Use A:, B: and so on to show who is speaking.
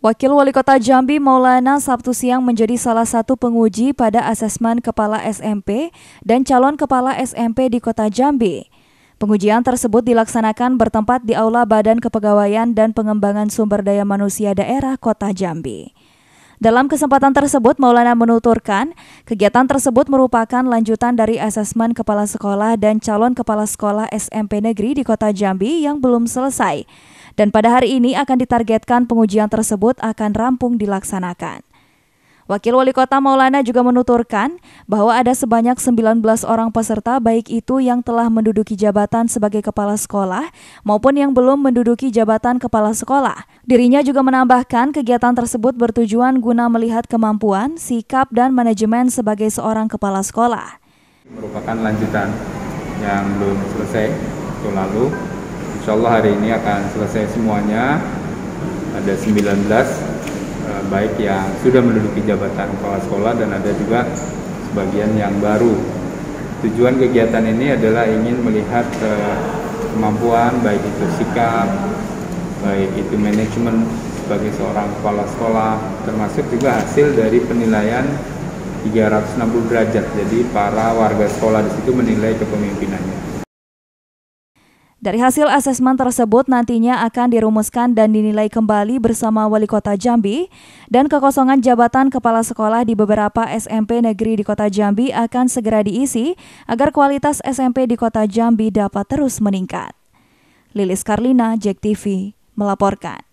A: Wakil Wali Kota Jambi Maulana Sabtu siang menjadi salah satu penguji pada asesmen kepala SMP dan calon kepala SMP di Kota Jambi. Pengujian tersebut dilaksanakan bertempat di Aula Badan Kepegawaian dan Pengembangan Sumber Daya Manusia Daerah Kota Jambi. Dalam kesempatan tersebut, Maulana menuturkan, kegiatan tersebut merupakan lanjutan dari asesmen kepala sekolah dan calon kepala sekolah SMP Negeri di Kota Jambi yang belum selesai. Dan pada hari ini akan ditargetkan pengujian tersebut akan rampung dilaksanakan. Wakil Wali Kota Maulana juga menuturkan bahwa ada sebanyak 19 orang peserta baik itu yang telah menduduki jabatan sebagai kepala sekolah maupun yang belum menduduki jabatan kepala sekolah. Dirinya juga menambahkan kegiatan tersebut bertujuan guna melihat kemampuan, sikap, dan manajemen sebagai seorang kepala sekolah.
B: Merupakan lanjutan yang belum selesai itu lalu. Insya Allah hari ini akan selesai semuanya. Ada 19 Eh, baik yang sudah menduduki jabatan kepala sekolah dan ada juga sebagian yang baru. Tujuan kegiatan ini adalah ingin melihat eh, kemampuan baik itu sikap, baik itu manajemen sebagai seorang kepala sekolah, termasuk juga hasil dari penilaian 360 derajat. Jadi para warga sekolah di situ menilai kepemimpinannya.
A: Dari hasil asesmen tersebut nantinya akan dirumuskan dan dinilai kembali bersama Wali Kota Jambi dan kekosongan jabatan kepala sekolah di beberapa SMP negeri di Kota Jambi akan segera diisi agar kualitas SMP di Kota Jambi dapat terus meningkat. Lilis Karlina, JEK TV, melaporkan.